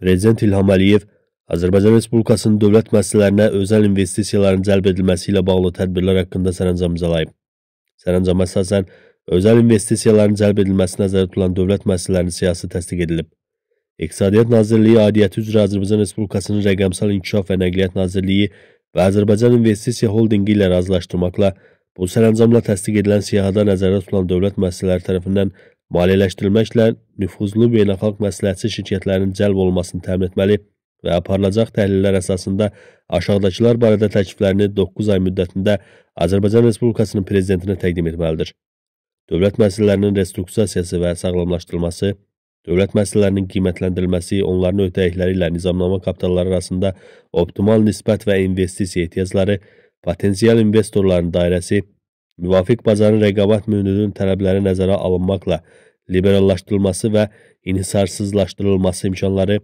Prezident İlham Əliyev Azərbaycan Respublikasının dövlət müəssisələrinə özəl investisiyaların cəlb edilməsi ilə bağlı tədbirlər haqqında sərəncam imzalayıb. Sərəncama əsasən özəl investisiyaların cəlb edilməsi nəzərdə tutulan dövlət müəssisələrinin siyasi təsdiq edilib. İqtisadiyyat Nazirliyi aidiyyəti üzrə Azərbaycan Respublikasının Rəqəmsal İnkişaf və Nəqliyyat Nazirliyi və Azərbaycan İnvestisiya Holdinqi ilə razılaşdırmaqla bu sərəncamla təsdiq edilən siyahıda nəzərdə tutulan dövlət müəssisələri tərəfindən maliyyələşdirilməklə nüfuzlu beynəlxalq məsləhətçi şirkətlərinin cəlb olunmasını təmin etməli və aparılacaq təhlillər əsasında aşağıdakılar barədə təkliflərini 9 ay müddətində Azərbaycan Respublikasının prezidentinə təqdim etməlidir. Dövlət məsələlərinin restrukturasiyası və sağlamlaşdırılması, dövlət məsələlərinin qiymətləndirilməsi, onların öhdəlikləri ilə nizamnama kapitalları arasında optimal nisbət və investisiya ehtiyacları, potensial investorların dairəsi, Müvafiq bazarın rəqabət mühitinin tələbləri nəzərə alınmaqla liberallaşdırılması və inhisarsızlaşdırılması imkanları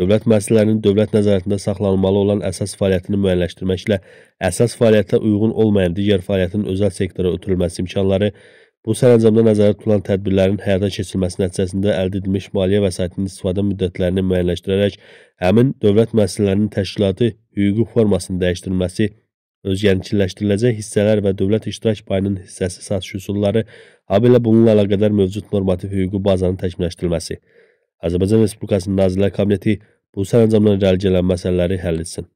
dövlət müəssisələrinin dövlət nəzarətində saxlanılmalı olan əsas fəaliyyətini müəyyənləşdirməklə əsas fəaliyyətə uyğun olmayan digər fəaliyyətin özəl sektora ötürülməsi imkanları bu sərəncamda nəzərdə tutulan tədbirlərin həyata keçirilməsi nəticəsində əldə edilmiş maliyyə vəsaitinin istifadə müddətlərini müəyyənləşdirərək həmin dövlət müəssisələrinin təşkilatı hüquqi formasını dəyişdirilməsi özgərlikləşdiriləcək hissələr və dövlət iştirak payının hissəsi satış üsulları, habelə bununla əlaqədar mövcud normativ hüquqi bazanın təkmilləşdirilməsi. Azərbaycan Respublikasının Nazirlər Kabineti bu sərəncamdan irəli gələn məsələləri həll etsin.